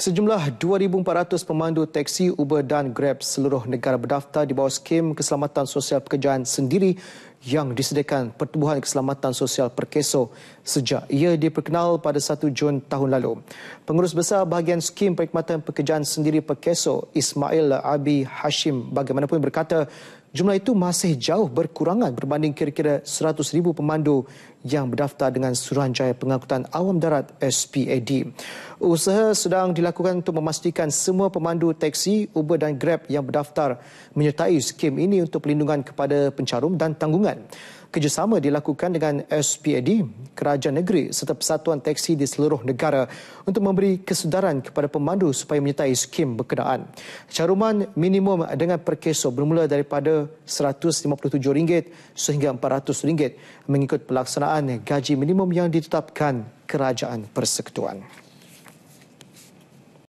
Sejumlah 2,400 pemandu teksi Uber dan Grab seluruh negara berdaftar di bawah skim keselamatan sosial pekerjaan sendiri yang disediakan Pertubuhan Keselamatan Sosial Perkeso sejak ia diperkenal pada 1 Jun tahun lalu. Pengurus Besar Bahagian Skim Perkhidmatan Pekerjaan Sendiri Perkeso, Ismail Abi Hashim bagaimanapun berkata, jumlah itu masih jauh berkurangan berbanding kira-kira 100,000 pemandu yang berdaftar dengan Suruhanjaya Pengangkutan Awam Darat SPAD. Usaha sedang dilakukan untuk memastikan semua pemandu teksi, Uber dan Grab yang berdaftar menyertai skim ini untuk pelindungan kepada pencarum dan tanggungan. Kerjasama dilakukan dengan SPAD, Kerajaan Negeri serta Persatuan Teksi di seluruh negara untuk memberi kesedaran kepada pemandu supaya menyertai skim berkenaan. Caruman minimum dengan perkeso bermula daripada RM157 sehingga RM400 mengikut pelaksanaan gaji minimum yang ditetapkan Kerajaan Persekutuan.